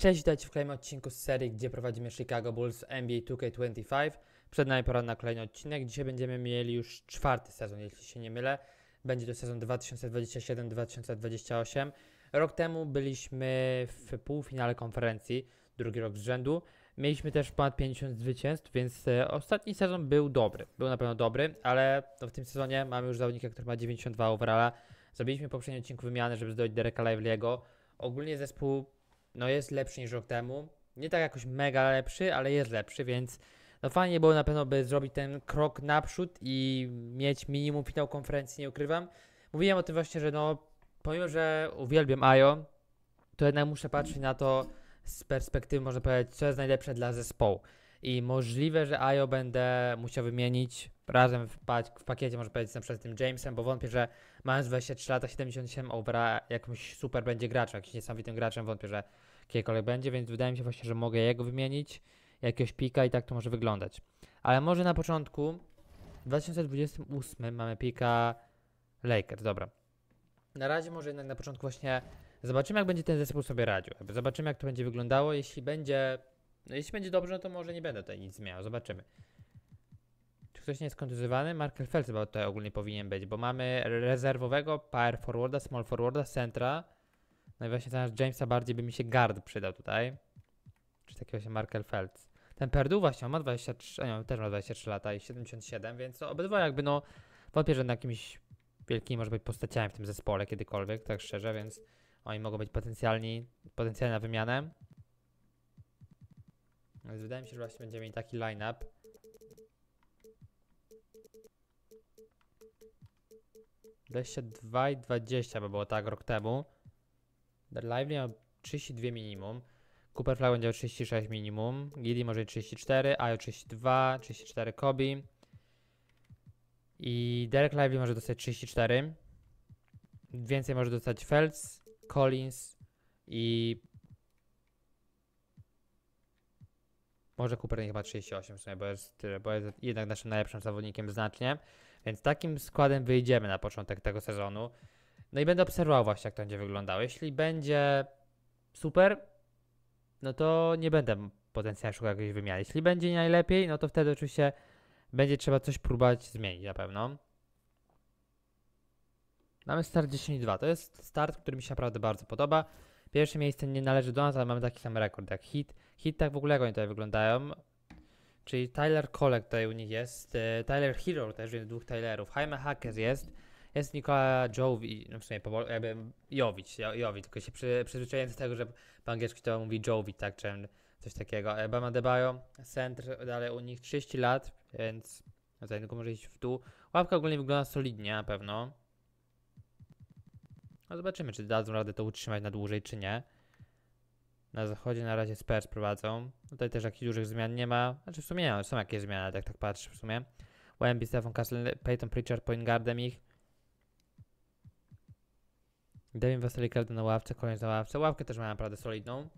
Cześć, dajcie w kolejnym odcinku z serii, gdzie prowadzimy Chicago Bulls NBA 2K25. Przed nami pora na kolejny odcinek. Dzisiaj będziemy mieli już czwarty sezon, jeśli się nie mylę. Będzie to sezon 2027-2028. Rok temu byliśmy w półfinale konferencji, drugi rok z rzędu. Mieliśmy też ponad 50 zwycięstw, więc e, ostatni sezon był dobry. Był na pewno dobry, ale no w tym sezonie mamy już zawodnika, który ma 92 overalla. Zrobiliśmy w poprzednim odcinku wymianę, żeby zdobyć Dereka Lively'ego. Ogólnie zespół no jest lepszy niż rok temu. Nie tak jakoś mega lepszy, ale jest lepszy, więc no fajnie było na pewno, by zrobić ten krok naprzód i mieć minimum finał konferencji, nie ukrywam. Mówiłem o tym właśnie, że no, pomimo, że uwielbiam Ajo, to jednak muszę patrzeć na to z perspektywy, można powiedzieć, co jest najlepsze dla zespołu i możliwe, że IO będę musiał wymienić razem w, pa w pakiecie, może powiedzieć, na przykład z tym Jamesem, bo wątpię, że mając 23 lata, 77 obra jakimś super będzie graczem, jakimś niesamowitym graczem, wątpię, że kiedykolwiek będzie, więc wydaje mi się właśnie, że mogę jego wymienić, jakiegoś pika i tak to może wyglądać. Ale może na początku, w 2028 mamy pika Lakers, dobra. Na razie może jednak na początku właśnie zobaczymy, jak będzie ten zespół sobie radził. Zobaczymy, jak to będzie wyglądało. Jeśli będzie no jeśli będzie dobrze, no to może nie będę tutaj nic zmieniał, zobaczymy. Czy ktoś nie jest kontuzjowany? Markel Fels chyba tutaj ogólnie powinien być, bo mamy rezerwowego power forwarda, small forwarda, centra. No i właśnie zamiast Jamesa bardziej by mi się guard przydał tutaj. Czy takiego się Markel Fels. Ten Perdu właśnie, on ma 23, nie, też ma 23 lata i 77, więc to obydwa jakby no, wątpię, że na jakimś wielkim może być postaciami w tym zespole kiedykolwiek, tak szczerze, więc oni mogą być potencjalni, potencjalna wymianę więc wydaje mi się, że właśnie będziemy mieli taki line-up. Dwadzieścia i by było tak rok temu. The Lively miał 32 minimum. Cooper Flag będzie o 36 minimum. Gilly może 34, Ayo 32, 34 Kobi. I Derek Lively może dostać 34. Więcej może dostać Phelps, Collins i Może Cooper nie chyba 38 w sumie, bo jest, bo jest jednak naszym najlepszym zawodnikiem znacznie. Więc takim składem wyjdziemy na początek tego sezonu. No i będę obserwował właśnie, jak to będzie wyglądało. Jeśli będzie super, no to nie będę potencjalnie szukał jakiejś wymiany. Jeśli będzie najlepiej, no to wtedy oczywiście będzie trzeba coś próbować zmienić na pewno. Mamy start 10.2. To jest start, który mi się naprawdę bardzo podoba. Pierwsze miejsce nie należy do nas, ale mamy taki sam rekord jak Hit. Hit tak w ogóle jak oni tutaj wyglądają. Czyli Tyler Kolek tutaj u nich jest. E, Tyler Hero też jest dwóch Tylerów. Jaime Hackers jest. Jest Nikola Jovi, no w sumie powoli, jakby Jowicz, Jowicz, tylko się przy, przyzwyczaiłem do tego, że po angielsku to mówi Jovi, tak, czy coś takiego. Bama Debajo, centr, dalej u nich 30 lat, więc na no tutaj tylko może iść w dół. Łapka ogólnie wygląda solidnie na pewno. No zobaczymy, czy dadzą radę to utrzymać na dłużej, czy nie. Na zachodzie na razie Spurs prowadzą. Tutaj też jakichś dużych zmian nie ma. Znaczy w sumie nie, no, są jakieś zmiany, tak tak patrzę w sumie. Wemby, Stefan Castle, Peyton Pritchard, Point Guardem ich. Devin Wesley Kelden na ławce, kolejny na ławce. Ławkę też ma naprawdę solidną.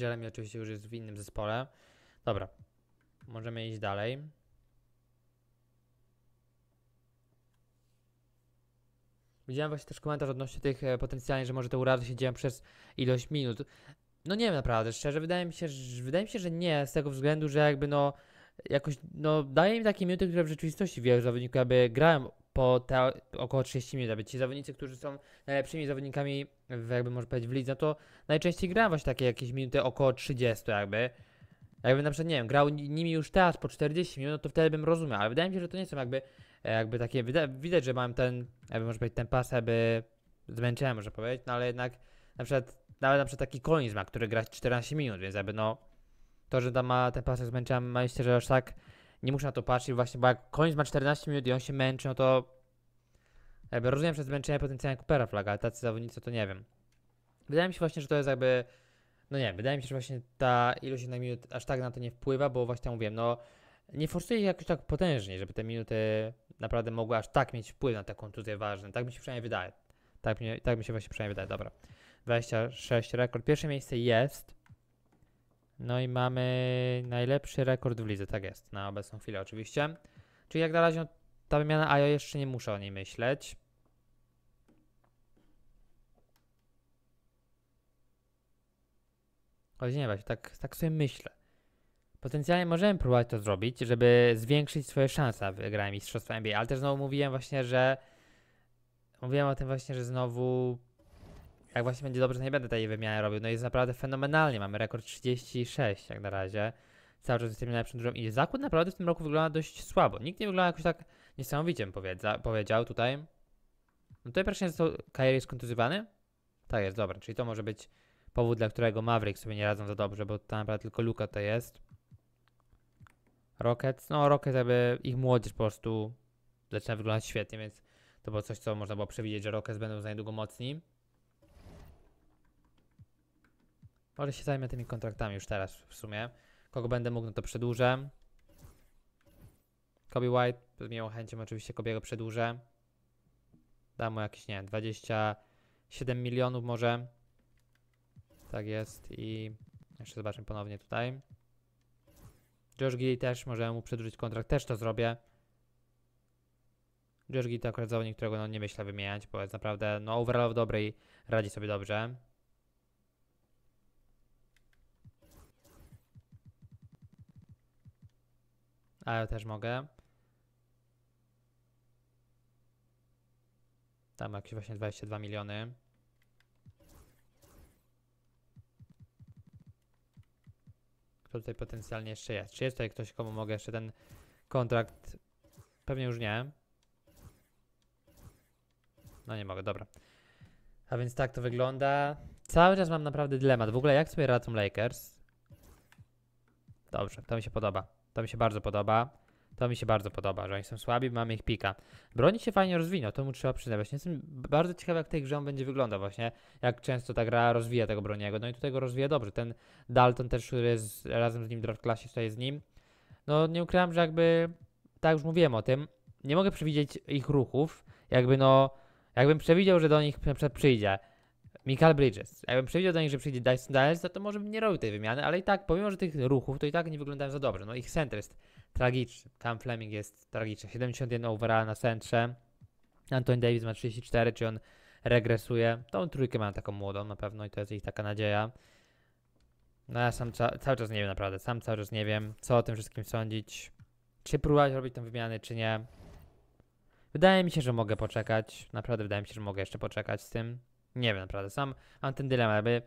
Jeremy oczywiście już jest w innym zespole. Dobra, możemy iść dalej. Widziałem właśnie też komentarz odnośnie tych e, potencjalnie, że może te urazy siedziałem przez ilość minut. No nie wiem naprawdę, szczerze, wydaje mi się, że, wydaje mi się, że nie, z tego względu, że jakby no jakoś, no daje im takie minuty, które w rzeczywistości wielu zawodników jakby grałem po te, około 30 minut, aby ci zawodnicy, którzy są najlepszymi zawodnikami, w, jakby może powiedzieć w lidze, no to najczęściej grałem właśnie takie jakieś minuty około 30 jakby. Jakby na przykład, nie wiem, grał nimi już teraz po 40 minut, no to wtedy bym rozumiał, ale wydaje mi się, że to nie są jakby E, jakby takie, widać, że mam ten, jakby może powiedzieć, ten pas jakby zmęczenia, można powiedzieć, no ale jednak na przykład, nawet na przykład taki Collins ma, który gra 14 minut, więc jakby no, to, że tam ma ten pas zmęczenia, myślę, że aż tak nie muszę na to patrzeć właśnie, bo jak Collins ma 14 minut i on się męczy, no to jakby rozumiem przez zmęczenie potencjalnie Coopera Flaga, ale tacy zawodnicy to nie wiem. Wydaje mi się właśnie, że to jest jakby, no nie, wydaje mi się, że właśnie ta ilość na minut aż tak na to nie wpływa, bo właśnie tam mówiłem, no nie forsuję ich jakoś tak potężnie, żeby te minuty naprawdę mogły aż tak mieć wpływ na te kontuzje ważne. Tak mi się przynajmniej wydaje. Tak, mi, tak mi się właśnie przynajmniej wydaje. Dobra. 26 rekord. Pierwsze miejsce jest. No i mamy najlepszy rekord w lidze. Tak jest. Na obecną chwilę oczywiście. Czyli jak na razie no, ta wymiana ja jeszcze nie muszę o niej myśleć. O nie właśnie. tak, tak sobie myślę. Potencjalnie możemy próbować to zrobić, żeby zwiększyć swoje szanse w wygranie mistrzostwa NBA, ale też znowu mówiłem właśnie, że mówiłem o tym właśnie, że znowu jak właśnie będzie dobrze, to nie będę tej wymiany robił. No jest naprawdę fenomenalnie, mamy rekord 36 jak na razie. Cały czas jesteśmy najlepszym drużyną. i zakład naprawdę w tym roku wygląda dość słabo. Nikt nie wygląda jakoś tak niesamowicie, powiedza, powiedział tutaj. No tutaj praktycznie został Kyrie jest Tak jest, dobra, czyli to może być powód, dla którego Maverick sobie nie radzą za dobrze, bo tam naprawdę tylko Luka to jest. Rockets, no Rockets, jakby ich młodzież po prostu zaczyna wyglądać świetnie, więc to było coś, co można było przewidzieć, że Rockets będą za niedługo mocni. Może się zajmę tymi kontraktami już teraz w sumie. Kogo będę mógł, no to przedłużę. Kobe White, z miłą chęcią oczywiście Kobiego przedłużę. Dam mu jakieś, nie 27 milionów może. Tak jest i jeszcze zobaczymy ponownie tutaj. Josh Giddy też, możemy mu przedłużyć kontrakt, też to zrobię. Josh Giddy to akurat zawodnik, którego no, nie myślę wymieniać, bo jest naprawdę no, overall w dobrej, radzi sobie dobrze. Ale ja też mogę. Tam jakieś właśnie 22 miliony. tutaj potencjalnie jeszcze jest. Czy jest tutaj ktoś, komu mogę jeszcze ten kontrakt... Pewnie już nie. No nie mogę, dobra. A więc tak to wygląda. Cały czas mam naprawdę dylemat. W ogóle jak sobie radzą Lakers? Dobrze, to mi się podoba. To mi się bardzo podoba. To mi się bardzo podoba, że oni są słabi, mamy ich pika. Broni się fajnie rozwinął, to mu trzeba przyznać. Jestem bardzo ciekaw, jak tej grze on będzie wyglądał właśnie, jak często ta gra rozwija tego Broniego. No i tutaj go rozwija dobrze. Ten Dalton też, który jest razem z nim w draft klasie, tutaj z nim. No nie ukrywam, że jakby, tak już mówiłem o tym, nie mogę przewidzieć ich ruchów. Jakby no, jakbym przewidział, że do nich na przykład przyjdzie Michael Bridges. Jakbym przewidział do nich, że przyjdzie Dyson Dales, to, może bym nie robił tej wymiany, ale i tak, pomimo, że tych ruchów, to i tak nie wyglądają za dobrze. No ich center jest tragiczny. Tam Fleming jest tragiczny. 71 overall na centrze. Anthony Davis ma 34, czy on regresuje. Tą trójkę mam taką młodą na pewno i to jest ich taka nadzieja. No ja sam ca cały czas nie wiem naprawdę, sam cały czas nie wiem, co o tym wszystkim sądzić. Czy próbować robić tą wymianę, czy nie. Wydaje mi się, że mogę poczekać. Naprawdę wydaje mi się, że mogę jeszcze poczekać z tym. Nie wiem naprawdę, sam mam ten dylemat, jakby...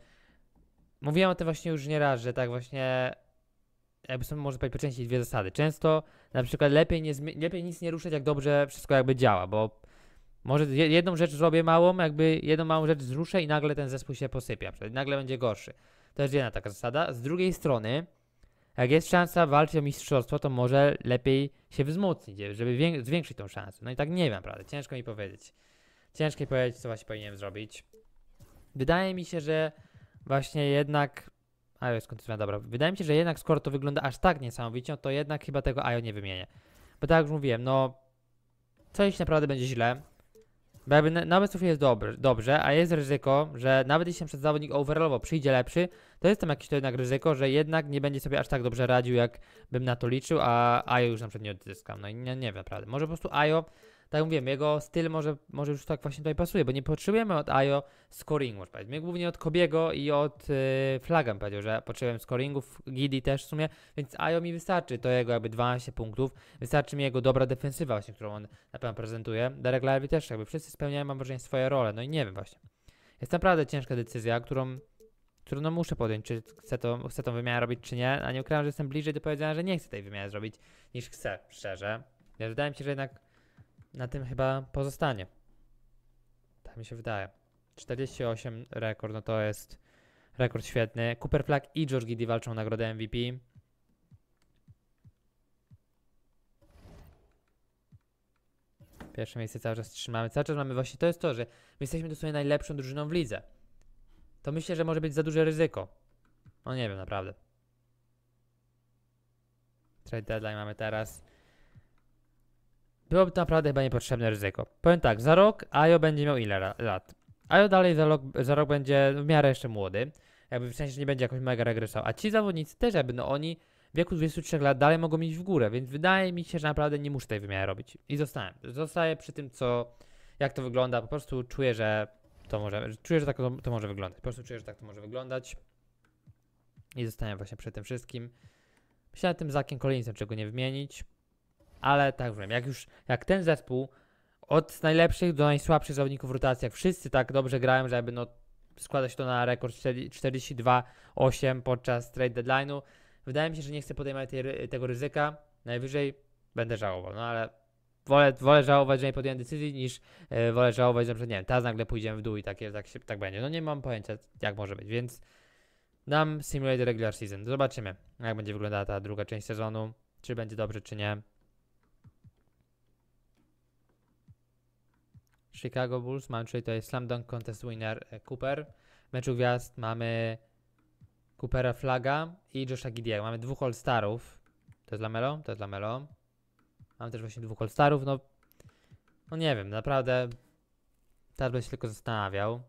Mówiłem o tym właśnie już nieraz, że tak właśnie jakby są, może powiedzieć, po części dwie zasady. Często na przykład lepiej, nie lepiej nic nie ruszać, jak dobrze wszystko jakby działa, bo może jedną rzecz zrobię małą, jakby jedną małą rzecz zruszę i nagle ten zespół się posypia, nagle będzie gorszy. To jest jedna taka zasada. Z drugiej strony, jak jest szansa walczyć o mistrzostwo, to może lepiej się wzmocnić, żeby zwiększyć tą szansę. No i tak nie wiem, prawda? Ciężko mi powiedzieć. Ciężko mi powiedzieć, co właśnie powinienem zrobić. Wydaje mi się, że właśnie jednak IO jest kontynuowana, dobra. Wydaje mi się, że jednak skoro to wygląda aż tak niesamowicie, no to jednak chyba tego IO nie wymienię. Bo tak jak już mówiłem, no... Coś naprawdę będzie źle. Bo jakby nawet jest dobry, dobrze, a jest ryzyko, że nawet jeśli przed zawodnik overallowo przyjdzie lepszy, to jest tam jakieś to jednak ryzyko, że jednak nie będzie sobie aż tak dobrze radził, jak bym na to liczył, a Ajo już na przykład nie odzyskam. No i nie, nie wiem naprawdę. Może po prostu Ajo tak mówię, jego styl może, może już tak właśnie tutaj pasuje, bo nie potrzebujemy od Ajo scoringu, można powiedzieć. głównie od Kobiego i od y, Flagam powiedział, że potrzebujemy scoringów, Gidi też w sumie, więc Ajo mi wystarczy to jego jakby 12 punktów, wystarczy mi jego dobra defensywa właśnie, którą on na pewno prezentuje. Derek Lively też jakby wszyscy spełniają, mam wrażenie, swoje role, no i nie wiem właśnie. Jest naprawdę ciężka decyzja, którą którą no muszę podjąć, czy chcę, to, chcę tą wymianę robić, czy nie, a nie ukrywam, że jestem bliżej do powiedzenia, że nie chcę tej wymiany zrobić, niż chcę, szczerze. Ja wydaje mi się, że jednak na tym chyba pozostanie. Tak mi się wydaje. 48 rekord, no to jest rekord świetny. Cooper Flag i George Giddy walczą o nagrodę MVP. Pierwsze miejsce cały czas trzymamy. Cały czas mamy właśnie to jest to, że my jesteśmy dosłownie najlepszą drużyną w lidze. To myślę, że może być za duże ryzyko. No nie wiem, naprawdę. Trade deadline mamy teraz byłoby to naprawdę chyba niepotrzebne ryzyko. Powiem tak, za rok Ajo będzie miał ile lat? Ajo dalej za rok, za rok będzie w miarę jeszcze młody, jakby w sensie nie będzie jakoś mega regresował, a ci zawodnicy też jakby, no oni w wieku 23 lat dalej mogą iść w górę, więc wydaje mi się, że naprawdę nie muszę tej wymiany robić. I zostałem. Zostaję przy tym, co, jak to wygląda, po prostu czuję, że to może, czuję, że tak to, to może wyglądać. Po prostu czuję, że tak to może wyglądać. I zostałem właśnie przy tym wszystkim. Myślałem tym Zakiem kolejnym czego nie wymienić ale tak wiem, jak już jak ten zespół od najlepszych do najsłabszych zawodników rotacji, jak wszyscy tak dobrze grają, żeby no składa się to na rekord 42-8 podczas trade deadline'u. Wydaje mi się, że nie chcę podejmować tej, tego ryzyka. Najwyżej będę żałował, no ale wolę, wolę żałować, że nie podjąłem decyzji, niż yy, wolę żałować, że nie wiem, teraz nagle pójdziemy w dół i tak, tak, się, tak będzie. No nie mam pojęcia, jak może być, więc dam Simulator Regular Season. Zobaczymy, jak będzie wyglądała ta druga część sezonu, czy będzie dobrze, czy nie. Chicago Bulls, mamy czyli jest Slam Dunk Contest Winner e, Cooper. W meczu gwiazd mamy Coopera Flaga i Josha Gidiego. Mamy dwóch All-Starów. To jest Lamelo, to jest Lamelo. Mamy też właśnie dwóch All-Starów, no... No nie wiem, naprawdę... Teraz bym się tylko zastanawiał,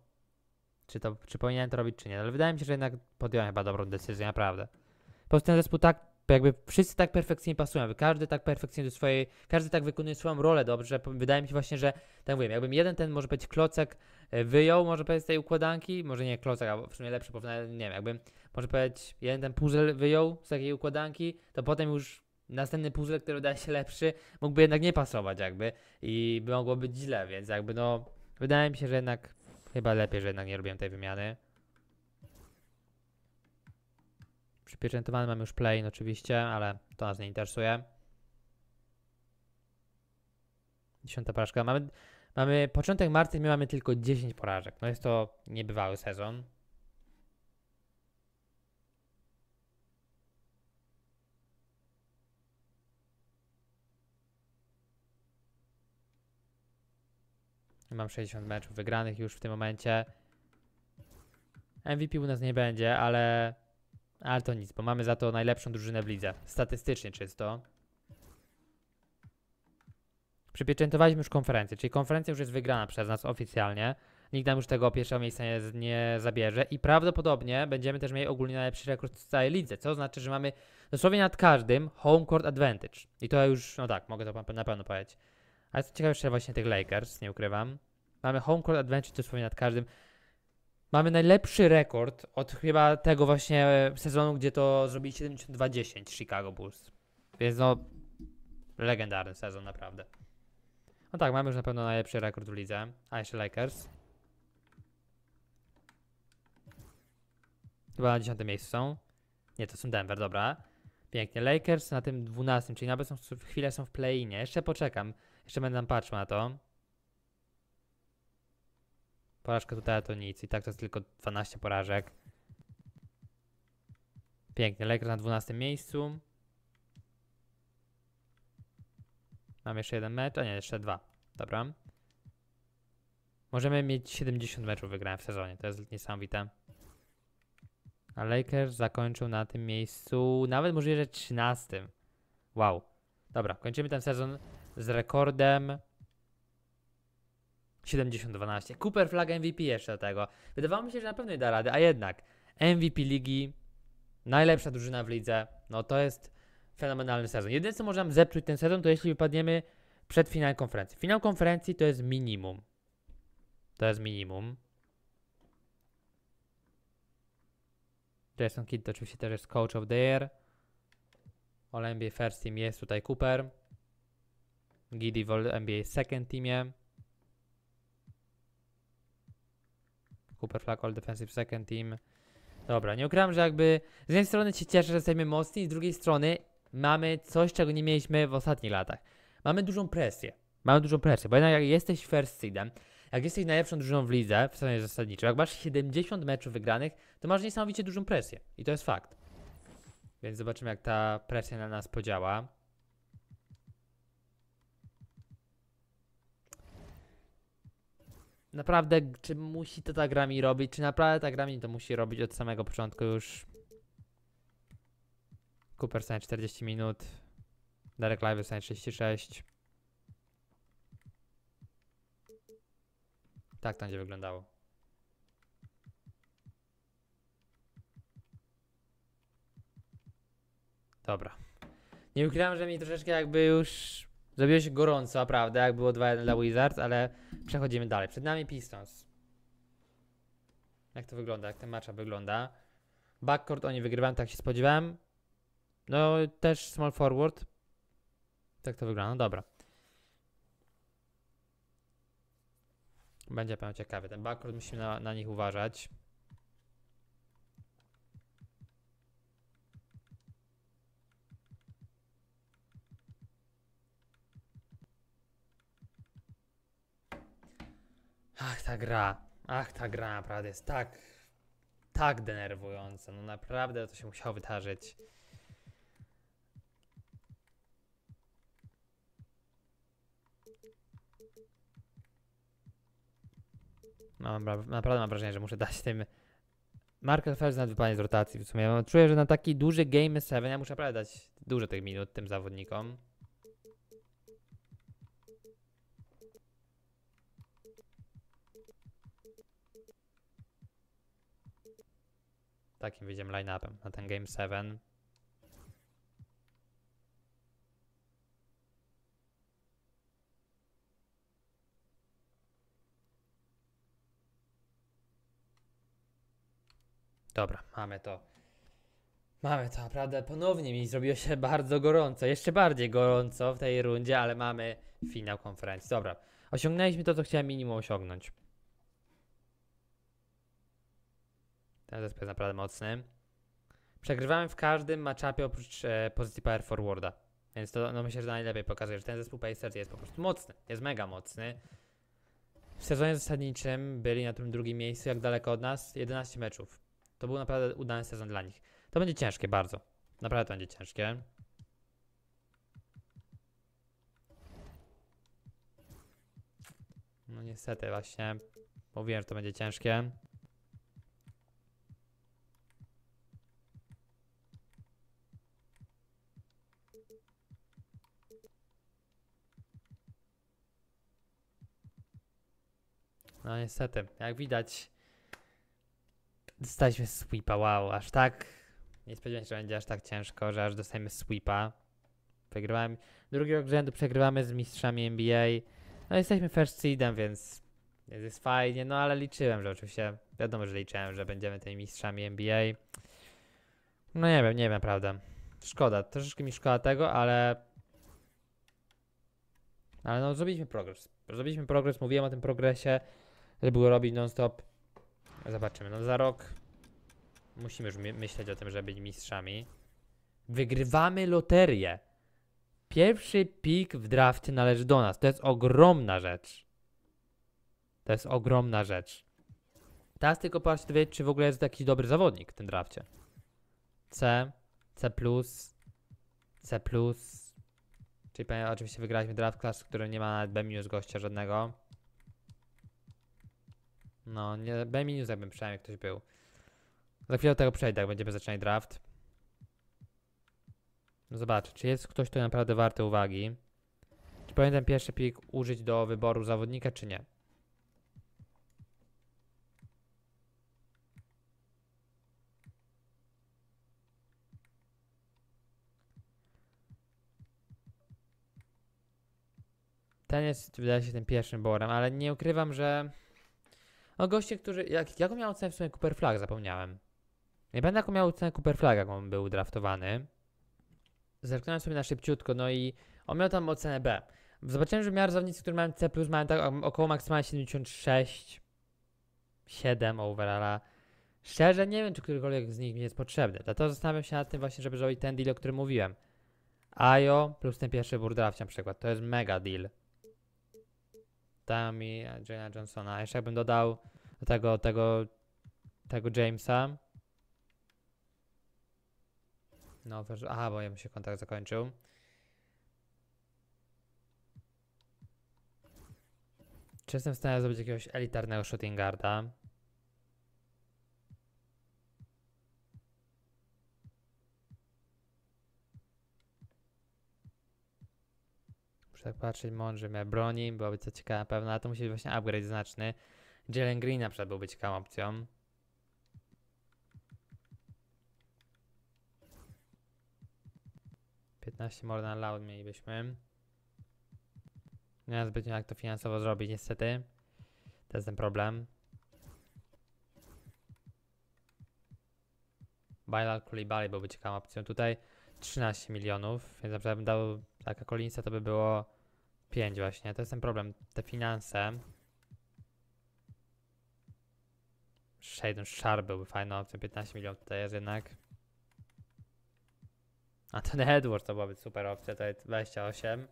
czy, to, czy powinienem to robić, czy nie. Ale wydaje mi się, że jednak podjąłem chyba dobrą decyzję, naprawdę. Po prostu ten zespół tak jakby wszyscy tak perfekcyjnie pasują, jakby każdy tak perfekcyjnie do swojej, każdy tak wykonuje swoją rolę dobrze, wydaje mi się właśnie, że tak mówię, jakbym jeden ten może być klocek e, wyjął, może powiedzieć z tej układanki, może nie klocek, a w sumie lepszy porównanie, nie wiem, jakbym może powiedzieć jeden ten puzzle wyjął z takiej układanki, to potem już następny puzzle, który wydaje się lepszy, mógłby jednak nie pasować jakby i by mogło być źle, więc jakby no wydaje mi się, że jednak chyba lepiej, że jednak nie robiłem tej wymiany. Przypieczętowany mam już Play oczywiście, ale to nas nie interesuje. Dziesiąta porażka. Mamy, mamy początek marca i my mamy tylko 10 porażek. No jest to niebywały sezon. Mam 60 meczów wygranych już w tym momencie. MVP u nas nie będzie, ale ale to nic, bo mamy za to najlepszą drużynę w lidze. Statystycznie czysto. Przypieczętowaliśmy już konferencję, czyli konferencja już jest wygrana przez nas oficjalnie. Nikt nam już tego pierwszego miejsca nie, nie zabierze i prawdopodobnie będziemy też mieli ogólnie najlepszy rekord w całej lidze, co znaczy, że mamy dosłownie nad każdym home court advantage. I to ja już, no tak, mogę to na pewno powiedzieć. Ale co ciekawe jeszcze właśnie tych Lakers, nie ukrywam. Mamy home court advantage dosłownie nad każdym. Mamy najlepszy rekord od chyba tego właśnie sezonu, gdzie to zrobili 72-10 Chicago Bulls. Więc no, legendarny sezon naprawdę. No tak, mamy już na pewno najlepszy rekord w lidze, a jeszcze Lakers. Chyba na 10 miejscu są. Nie, to są Denver, dobra. Pięknie, Lakers na tym 12, czyli nawet są, w chwilę są w play-inie. Jeszcze poczekam, jeszcze będę patrzył na to. Porażka tutaj to nic. I tak to jest tylko 12 porażek. Pięknie. Lakers na 12 miejscu. Mam jeszcze jeden mecz, a nie, jeszcze dwa. Dobra. Możemy mieć 70 meczów wygranych w sezonie, to jest niesamowite. A Lakers zakończył na tym miejscu, nawet możliwe, że 13. Wow. Dobra, kończymy ten sezon z rekordem 70-12. Cooper flag MVP jeszcze do tego. Wydawało mi się, że na pewno nie da rady, a jednak MVP ligi, najlepsza drużyna w lidze, no to jest fenomenalny sezon. Jedyne co możemy zepsuć ten sezon, to jeśli wypadniemy przed finałem konferencji. Finał konferencji to jest minimum. To jest minimum. Jason Kidd to oczywiście też jest coach of the year. All NBA first team jest tutaj Cooper. Giddy w NBA second teamie. Cooper All Defensive Second Team. Dobra, nie ukrywam, że jakby z jednej strony się cieszę, że jesteśmy mocni, z drugiej strony mamy coś, czego nie mieliśmy w ostatnich latach. Mamy dużą presję. Mamy dużą presję, bo jednak jak jesteś first seedem, jak jesteś najlepszą drużyną w lidze, w stanie zasadniczym, jak masz 70 meczów wygranych, to masz niesamowicie dużą presję. I to jest fakt. Więc zobaczymy, jak ta presja na nas podziała. naprawdę, czy musi to ta gra mi robić, czy naprawdę ta gra mi to musi robić od samego początku już. Cooper stanie 40 minut, Darek Live stanie 36. Tak to będzie wyglądało. Dobra. Nie ukrywam, że mi troszeczkę jakby już się gorąco, prawda, jak było 2-1 dla Wizards, ale przechodzimy dalej. Przed nami Pistons. Jak to wygląda, jak ten matcha wygląda. Backcourt oni wygrywają, tak się spodziewałem. No, też small forward. Tak to wygląda, no dobra. Będzie pewnie ciekawy. Ten backcourt musimy na, na nich uważać. Ach, ta gra. Ach, ta gra naprawdę jest tak... Tak denerwująca. No naprawdę to się musiało wydarzyć. Mam, naprawdę mam wrażenie, że muszę dać tym... Markel Fels nawet z rotacji w sumie. Czuję, że na taki duży Game 7 ja muszę naprawdę dać dużo tych minut tym zawodnikom. Takim wyjdziemy line-upem na ten Game 7. Dobra, mamy to. Mamy to, naprawdę ponownie mi zrobiło się bardzo gorąco, jeszcze bardziej gorąco w tej rundzie, ale mamy finał konferencji. Dobra, osiągnęliśmy to, co chciałem minimum osiągnąć. Ten zespół jest naprawdę mocny. Przegrywałem w każdym matchupie oprócz e, pozycji power forwarda. Więc to no myślę, że najlepiej pokazuje, że ten zespół Pacers jest po prostu mocny. Jest mega mocny. W sezonie zasadniczym byli na tym drugim miejscu, jak daleko od nas, 11 meczów. To był naprawdę udany sezon dla nich. To będzie ciężkie bardzo. Naprawdę to będzie ciężkie. No niestety właśnie. Mówiłem, że to będzie ciężkie. No niestety, jak widać, dostaliśmy sweepa, wow, aż tak, nie spodziewałem się, że będzie aż tak ciężko, że aż dostajemy sweepa. drugi rok rzędu przegrywamy z mistrzami NBA, no jesteśmy first seedem, więc jest fajnie, no ale liczyłem, że oczywiście, wiadomo, że liczyłem, że będziemy tymi mistrzami NBA. No nie wiem, nie wiem prawda. Szkoda, troszeczkę mi szkoda tego, ale... Ale no zrobiliśmy progres. Zrobiliśmy progres, mówiłem o tym progresie żeby było robić non-stop. Zobaczymy, no za rok musimy już my myśleć o tym, żeby być mistrzami. Wygrywamy loterię. Pierwszy pik w draftie należy do nas. To jest ogromna rzecz. To jest ogromna rzecz. Teraz tylko patrzcie, wiedzieć, czy w ogóle jest jakiś dobry zawodnik w tym drafcie. C, C+, C+, czyli oczywiście wygraliśmy draft class, który nie ma nawet B- gościa żadnego. No, nie, B minus jakbym przynajmniej ktoś był. Za chwilę tego przejdę, jak będziemy zaczynać draft. No Zobaczę, czy jest ktoś, kto naprawdę warty uwagi. Czy pamiętam pierwszy pik użyć do wyboru zawodnika, czy nie. Ten jest, wydaje się, tym pierwszym borem, ale nie ukrywam, że no goście, którzy... Jak, jaką miał cenę w sumie Cooper Flag? Zapomniałem. Nie będę jaką miał cenę Cooper Flag, jak on był draftowany. Zerknąłem sobie na szybciutko, no i on miał tam ocenę B. Zobaczyłem, że w miarę zawodnicy, którzy mają C+, mają tak około maksymalnie 76, 7 overalla. Szczerze nie wiem, czy którykolwiek z nich mi jest potrzebny. Dlatego zastanawiam się nad tym właśnie, żeby zrobić ten deal, o którym mówiłem. Ajo plus ten pierwszy burdraft na przykład. To jest mega deal. Stathami, Jana Johnsona. Jeszcze jakbym dodał do tego, tego, tego Jamesa. No, a bo ja się kontakt zakończył. Czy jestem w stanie zrobić jakiegoś elitarnego shooting guarda? tak patrzeć mądrze, miał broni, byłaby to ciekawa na ale to musi być właśnie upgrade znaczny. Jalen Green na przykład byłby ciekawą opcją. Piętnaście more na loud mielibyśmy. Nie ma zbytnio jak to finansowo zrobić niestety. To jest ten problem. Bailal Kulibali byłby ciekawą opcją. Tutaj 13 milionów, więc na przykład bym dał tak, a Collinsa to by było 5 właśnie. To jest ten problem. Te finanse. Shaden Sharp byłby fajny w 15 milionów tutaj jest jednak. A ten Edward to byłaby super opcja, tutaj 28.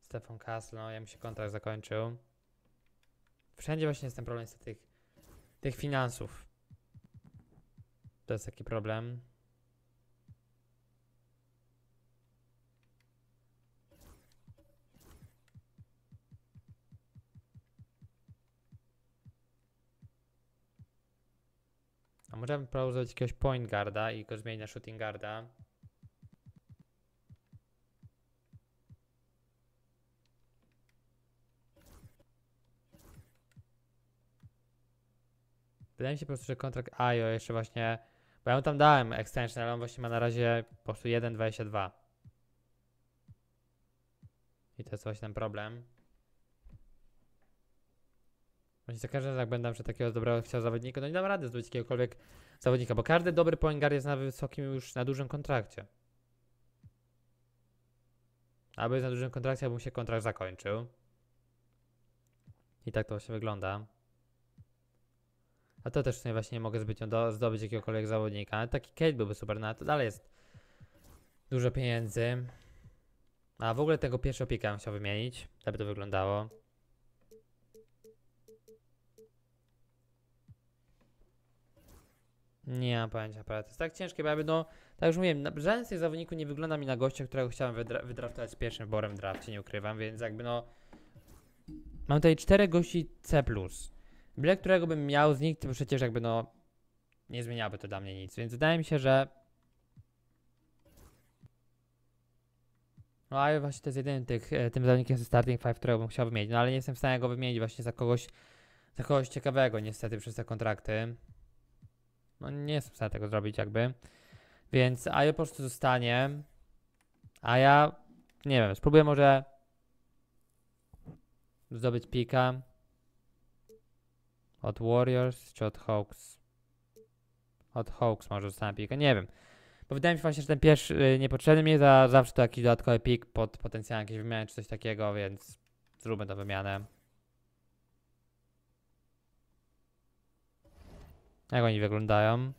Stefan Castle, no ja mi się kontrakt zakończył. Wszędzie właśnie jest ten problem z tych, tych finansów. To jest taki problem. możemy pauzować jakiegoś point guarda i go zmienić na shooting guarda. Wydaje mi się po prostu, że kontrakt IO jeszcze właśnie, bo ja mu tam dałem extension, ale on właśnie ma na razie po prostu 1,22. I to jest właśnie ten problem. Właśnie za każdym razem, jak będę przy takiego dobrego chciał zawodnika, no nie dam rady zdobyć jakiegokolwiek zawodnika, bo każdy dobry poengar jest na wysokim już, na dużym kontrakcie. Aby jest na dużym kontrakcie, aby mu się kontrakt zakończył. I tak to właśnie wygląda. A to też w sumie właśnie nie mogę zdobyć jakiegokolwiek zawodnika. Taki Kate byłby super, no to dalej jest dużo pieniędzy. A w ogóle tego pierwszego pika bym chciał wymienić, tak by to wyglądało. Nie mam pojęcia, prawda? To jest tak ciężkie, bo jakby no, tak już mówiłem, żaden z tych zawodników nie wygląda mi na gościa, którego chciałem wydra wydraftować z pierwszym borem w drafcie, nie ukrywam, więc jakby no... Mam tutaj czterech gości C+. Byle którego bym miał z nich, to przecież jakby no... Nie zmieniałoby to dla mnie nic, więc wydaje mi się, że... No a właśnie to jest jedynym tych, e, tym zawodnikiem ze starting five, którego bym chciał wymienić, no ale nie jestem w stanie go wymienić właśnie za kogoś... Za kogoś ciekawego niestety przez te kontrakty. No nie jestem w stanie tego zrobić jakby. Więc Ajo po prostu zostanie. A ja, nie wiem, spróbuję może zdobyć pika od Warriors czy od Hawks. Od Hawks może zostanie pika, nie wiem. Bo wydaje mi się właśnie, że ten pierwszy y, niepotrzebny mi za zawsze to jakiś dodatkowy pik pod potencjalnie jakieś wymiany czy coś takiego, więc zróbmy tę wymianę. Jak oni wyglądają?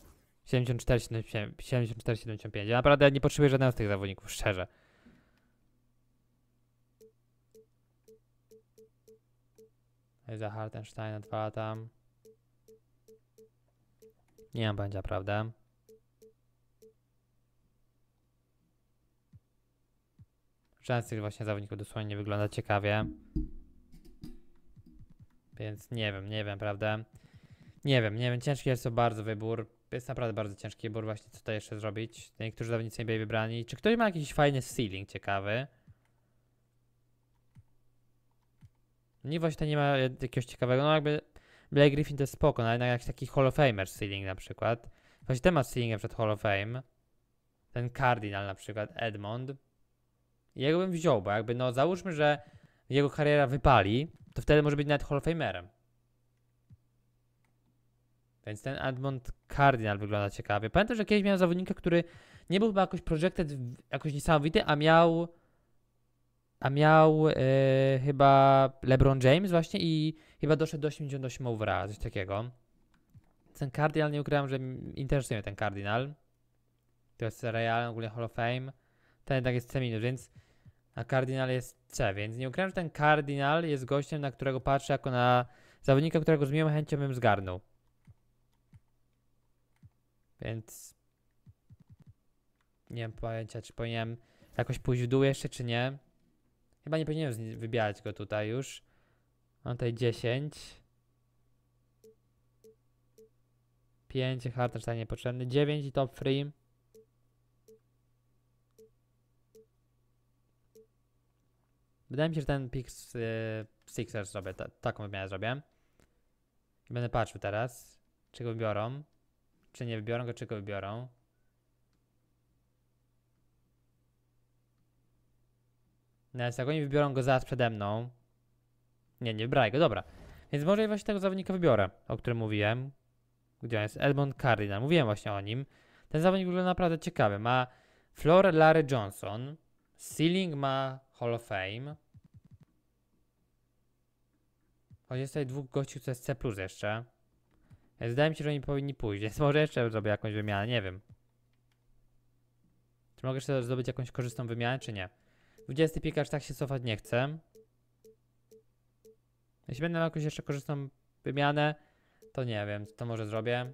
74, 74 75. Ja naprawdę nie potrzebuję żadnego z tych zawodników, szczerze. Za Hartensteina dwa lata. Nie mam pojęcia, prawda? Żaden z tych właśnie zawodników dosłownie nie wygląda ciekawie. Więc nie wiem, nie wiem, prawda? Nie wiem, nie wiem, ciężki jest to bardzo wybór. Jest naprawdę bardzo ciężki wybór właśnie, co tutaj jeszcze zrobić. Niektórzy dawnicy nie byli wybrani. Czy ktoś ma jakiś fajny ceiling ciekawy? Nie właśnie nie ma jakiegoś ciekawego, no jakby Blake Griffin to jest spoko, no ale jakiś taki Hall of Famer ceiling na przykład. Właśnie temat ceiling przed Hall of Fame. Ten Cardinal na przykład, Edmond. Jego bym wziął, bo jakby no załóżmy, że jego kariera wypali, to wtedy może być nawet Hall of Famerem. Więc ten Edmond Cardinal wygląda ciekawie. Pamiętam, że kiedyś miałem zawodnika, który nie był chyba jakoś projected, jakoś niesamowity, a miał a miał yy, chyba LeBron James właśnie i chyba doszedł do 88 overa, coś takiego. Ten Cardinal, nie ukrywam, że interesuje mnie ten Cardinal. To jest Real, ogólnie Hall of Fame. Ten jednak jest C minus, więc a Cardinal jest C, więc nie ukrywam, że ten Cardinal jest gościem, na którego patrzę jako na zawodnika, którego z miłą chęcią bym zgarnął. Więc nie mam pojęcia, czy powinienem jakoś pójść w dół jeszcze, czy nie. Chyba nie powinienem wybierać go tutaj już. Mam tutaj 10. 5, hard stanie niepotrzebny. 9 i top free. Wydaje mi się, że ten pick z, y, Sixers zrobię. Ta, taką wymianę zrobię. I będę patrzył teraz, czego biorą. Czy nie wybiorą go, czy go wybiorą? Nawet no jak oni wybiorą go zaraz przede mną. Nie, nie wybraj go, dobra. Więc może ja właśnie tego zawodnika wybiorę, o którym mówiłem. Gdzie on jest? Edmond Cardinal. Mówiłem właśnie o nim. Ten zawodnik wygląda naprawdę ciekawy. Ma Flor Larry Johnson. Ceiling ma Hall of Fame. Choć jest tutaj dwóch gości, co jest C+, jeszcze. Zdaje mi się, że oni powinni pójść, więc może jeszcze zrobię jakąś wymianę, nie wiem. Czy mogę jeszcze zdobyć jakąś korzystną wymianę, czy nie? 20 piekarz tak się cofać nie chcę. Jeśli będę miał jakąś jeszcze korzystną wymianę, to nie wiem, to może zrobię.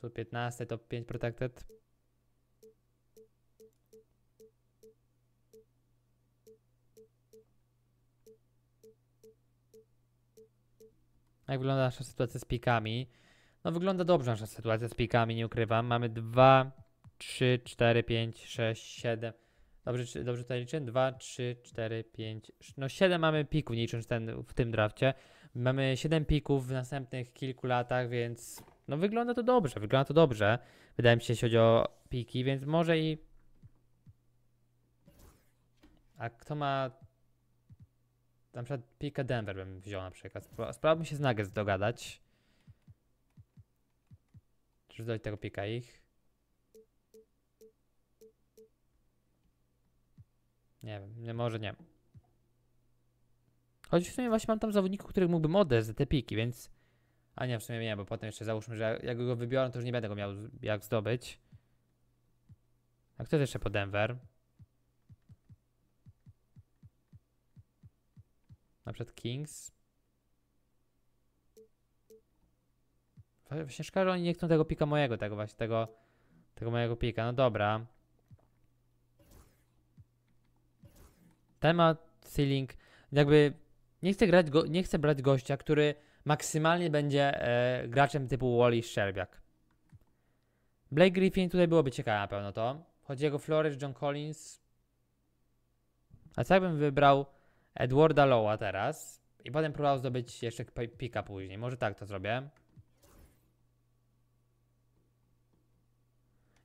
Tu 15 to 5 protected. Jak wygląda nasza sytuacja z pikami? No wygląda dobrze nasza sytuacja z pikami, nie ukrywam. Mamy 2, 3, 4, 5, 6, 7. Dobrze, dobrze tutaj liczę? 2, 3, 4, 5, 6. No 7 mamy pików, nie licząc ten, w tym drafcie. Mamy 7 pików w następnych kilku latach, więc no wygląda to dobrze, wygląda to dobrze. Wydaje mi się, jeśli chodzi o piki, więc może i... A kto ma na przykład Pika Denver bym wziął na przykład. Spróbowałbym się z Nuggets dogadać. Czy zdać tego pika ich? Nie wiem, nie, może nie. Choć w sumie właśnie mam tam zawodników, których mógłbym oddać za te piki, więc... A nie, w sumie nie, bo potem jeszcze załóżmy, że jak go wybiorę, to już nie będę go miał jak zdobyć. A kto jest jeszcze po Denver? Na przykład Kings. Właśnie szkoda, że oni nie chcą tego pika mojego, tego właśnie, tego, tego mojego pika. No dobra. Temat ceiling, jakby nie chcę, grać go, nie chcę brać gościa, który maksymalnie będzie e, graczem typu Wally Szczerbiak. Blake Griffin tutaj byłoby ciekawe na pewno to. Choć jego Flores, John Collins. A co jakbym wybrał Edwarda Lowa teraz. I potem próbował zdobyć jeszcze pika później. Może tak to zrobię.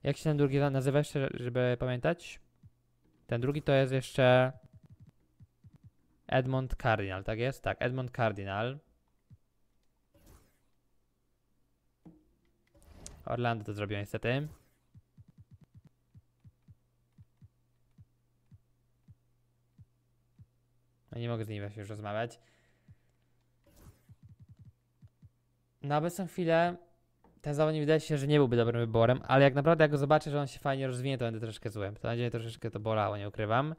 Jak się ten drugi nazywa jeszcze, żeby pamiętać? Ten drugi to jest jeszcze... Edmond Cardinal, tak jest? Tak, Edmond Cardinal. Orlando to zrobił niestety. No nie mogę z nim właśnie już rozmawiać. Na no obecną chwilę ten zawodnik wydaje się, że nie byłby dobrym wyborem, ale jak naprawdę jak go zobaczę, że on się fajnie rozwinie, to będę troszkę złym. To będzie troszeczkę to bolało, nie ukrywam.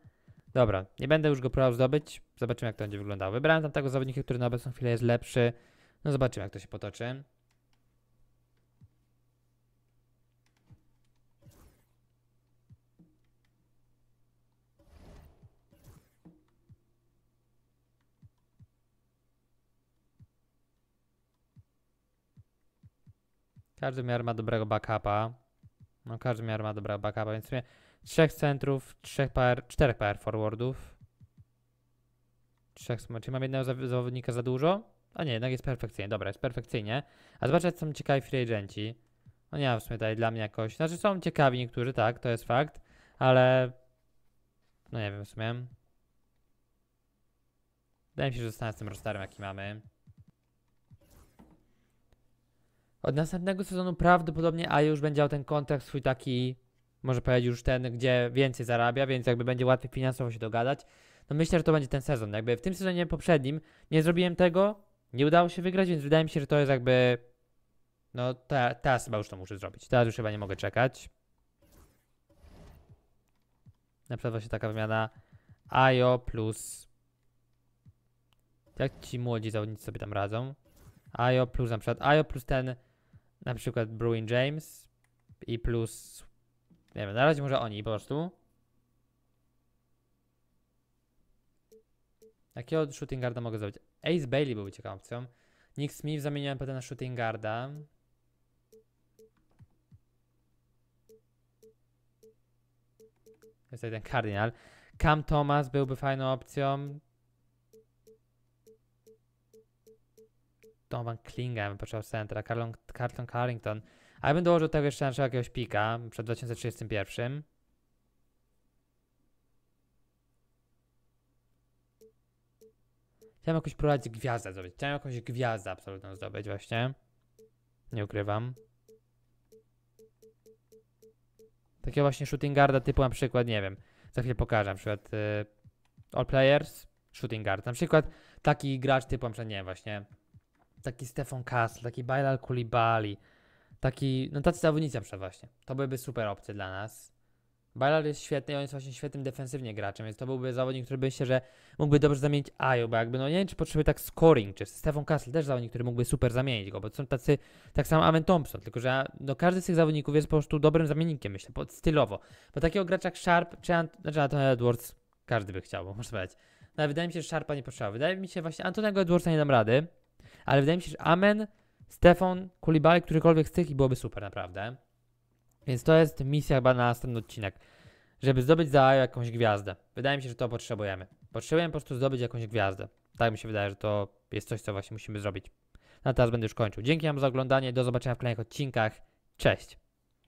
Dobra, nie będę już go próbował zdobyć. Zobaczymy, jak to będzie wyglądało. Wybrałem tam tego zawodnika, który na obecną chwilę jest lepszy. No zobaczymy, jak to się potoczy. Każdy miar ma dobrego backupa. No każdy miar ma dobrego backupa, więc w trzech centrów, trzech PR, czterech PR forwardów. Trzech, czy mam jednego zawodnika za dużo? A nie, jednak jest perfekcyjnie, dobra, jest perfekcyjnie. A zobaczcie, są ciekawi free agenci. No nie wiem, w sumie tutaj dla mnie jakoś, znaczy są ciekawi niektórzy, tak, to jest fakt, ale no nie wiem w sumie. Wydaje mi się, że zostanę z tym rosterem, jaki mamy. Od następnego sezonu prawdopodobnie A już będzie miał ten kontrakt swój taki, może powiedzieć już ten, gdzie więcej zarabia, więc jakby będzie łatwiej finansowo się dogadać. No myślę, że to będzie ten sezon. Jakby w tym sezonie poprzednim nie zrobiłem tego, nie udało się wygrać, więc wydaje mi się, że to jest jakby... No ta, teraz chyba już to muszę zrobić. Teraz już chyba nie mogę czekać. Na przykład właśnie taka wymiana IO plus... Jak ci młodzi zawodnicy sobie tam radzą? IO plus na przykład IO plus ten na przykład Bruin James i plus, nie wiem, na razie może oni po prostu. Jakiego shooting guarda mogę zrobić? Ace Bailey byłby ciekawą opcją. Nick Smith zamieniłem potem na shooting guarda. Jest tutaj ten kardynal. Cam Thomas byłby fajną opcją. Donovan Klinga, ja bym centra, Carlton, Carlton Carrington, ale bym dołożył tego jeszcze naszego jakiegoś pika przed 2031. Chciałem jakąś prowadzić gwiazdę zrobić, chciałem jakąś gwiazdę absolutną zdobyć właśnie. Nie ukrywam. Takiego właśnie shooting guarda typu na przykład, nie wiem, za chwilę pokażę, na przykład y, all players, shooting guard. Na przykład taki gracz typu, na przykład, nie wiem, właśnie taki Stefan Castle, taki Bajlal Kulibali, taki, no tacy zawodnicy na właśnie. To byłyby super opcje dla nas. Bailar jest świetny i on jest właśnie świetnym defensywnie graczem, więc to byłby zawodnik, który by się, że mógłby dobrze zamienić Aju, bo jakby, no nie wiem, czy potrzebuje tak scoring, czy Stefan Castle też zawodnik, który mógłby super zamienić go, bo to są tacy, tak samo Amen Thompson, tylko że no każdy z tych zawodników jest po prostu dobrym zamiennikiem, myślę, pod, stylowo. Bo takiego gracza jak Sharp, czy Ant znaczy Anton Edwards, każdy by chciał, bo można powiedzieć. No ale wydaje mi się, że Sharpa nie potrzeba. Wydaje mi się właśnie, Antonego Edwardsa nie dam rady, ale wydaje mi się, że Amen, Stefan, Kulibali, którykolwiek z tych i byłoby super naprawdę. Więc to jest misja chyba na następny odcinek, żeby zdobyć za jakąś gwiazdę. Wydaje mi się, że to potrzebujemy. Potrzebujemy po prostu zdobyć jakąś gwiazdę. Tak mi się wydaje, że to jest coś, co właśnie musimy zrobić. Na no teraz będę już kończył. Dzięki Wam za oglądanie, do zobaczenia w kolejnych odcinkach. Cześć!